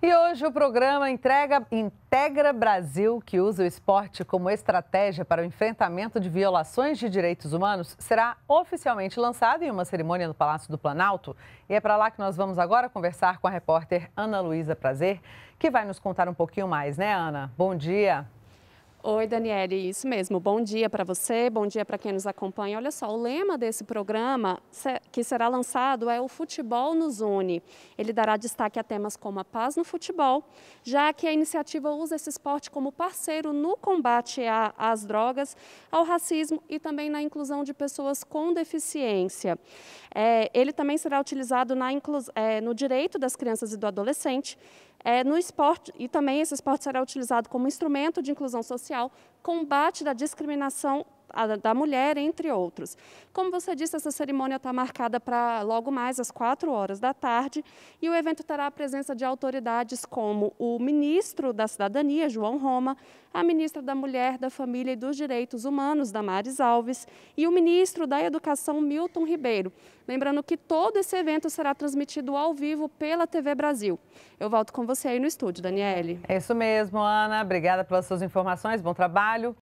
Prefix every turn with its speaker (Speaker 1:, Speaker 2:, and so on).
Speaker 1: E hoje o programa entrega, Integra Brasil, que usa o esporte como estratégia para o enfrentamento de violações de direitos humanos, será oficialmente lançado em uma cerimônia no Palácio do Planalto. E é para lá que nós vamos agora conversar com a repórter Ana
Speaker 2: Luísa Prazer, que vai nos contar um pouquinho mais, né, Ana? Bom dia. Oi, Daniele, isso mesmo. Bom dia para você, bom dia para quem nos acompanha. Olha só, o lema desse programa que será lançado é O Futebol nos Une. Ele dará destaque a temas como a paz no futebol, já que a iniciativa usa esse esporte como parceiro no combate às drogas, ao racismo e também na inclusão de pessoas com deficiência. É, ele também será utilizado na, é, no direito das crianças e do adolescente, é, no esporte, e também esse esporte será utilizado como instrumento de inclusão social, combate da discriminação da mulher, entre outros. Como você disse, essa cerimônia está marcada para logo mais às 4 horas da tarde e o evento terá a presença de autoridades como o ministro da Cidadania, João Roma, a ministra da Mulher, da Família e dos Direitos Humanos, Damares Alves, e o ministro da Educação, Milton Ribeiro. Lembrando que todo esse evento será transmitido ao vivo pela TV Brasil. Eu volto com você aí no estúdio, Daniele. É isso mesmo, Ana. Obrigada pelas suas informações. Bom trabalho.